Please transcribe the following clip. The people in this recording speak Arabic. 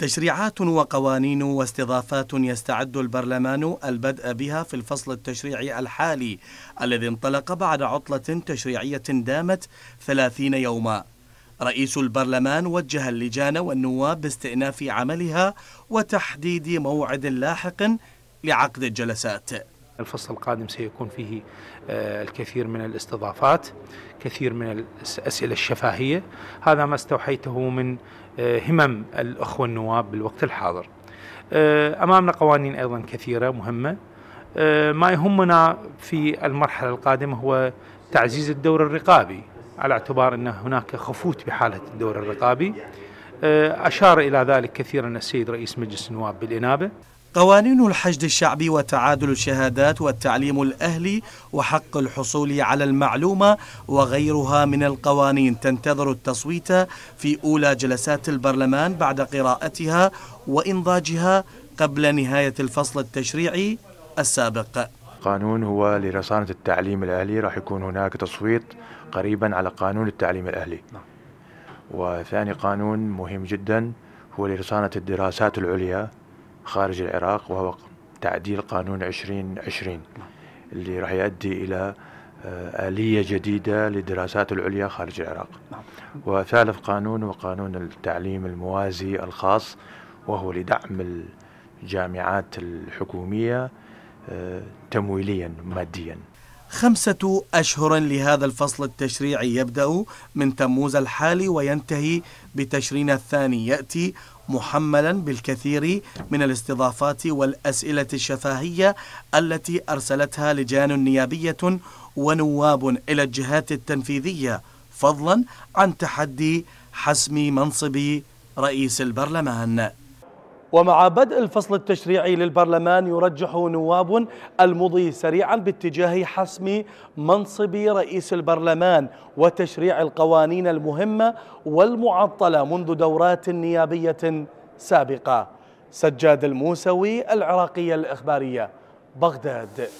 تشريعات وقوانين واستضافات يستعد البرلمان البدء بها في الفصل التشريعي الحالي الذي انطلق بعد عطلة تشريعية دامت 30 يوما رئيس البرلمان وجه اللجان والنواب باستئناف عملها وتحديد موعد لاحق لعقد الجلسات الفصل القادم سيكون فيه آه، الكثير من الاستضافات كثير من الأسئلة الشفاهية هذا ما استوحيته من آه، همم الأخوة النواب بالوقت الحاضر آه، أمامنا قوانين أيضا كثيرة مهمة ما يهمنا في المرحلة القادمة هو تعزيز الدور الرقابي على اعتبار أن هناك خفوت بحالة الدور الرقابي أشار إلى ذلك كثيرا السيد رئيس مجلس النواب بالإنابة قوانين الحشد الشعبي وتعادل الشهادات والتعليم الأهلي وحق الحصول على المعلومة وغيرها من القوانين تنتظر التصويت في أولى جلسات البرلمان بعد قراءتها وإنضاجها قبل نهاية الفصل التشريعي السابق قانون هو لرصانة التعليم الأهلي راح يكون هناك تصويت قريبا على قانون التعليم الأهلي نعم. وثاني قانون مهم جدا هو لرصانة الدراسات العليا خارج العراق وهو تعديل قانون 2020 اللي راح يؤدي إلى آه، آلية جديدة للدراسات العليا خارج العراق نعم. وثالث قانون هو قانون التعليم الموازي الخاص وهو لدعم الجامعات الحكومية آه، تمويليا ماديا خمسة أشهر لهذا الفصل التشريعي يبدأ من تموز الحالي وينتهي بتشرين الثاني يأتي محملا بالكثير من الاستضافات والأسئلة الشفاهية التي أرسلتها لجان نيابية ونواب إلى الجهات التنفيذية فضلا عن تحدي حسم منصب رئيس البرلمان ومع بدء الفصل التشريعي للبرلمان يرجح نواب المضي سريعا باتجاه حسم منصب رئيس البرلمان وتشريع القوانين المهمة والمعطلة منذ دورات نيابية سابقة سجاد الموسوي العراقية الإخبارية بغداد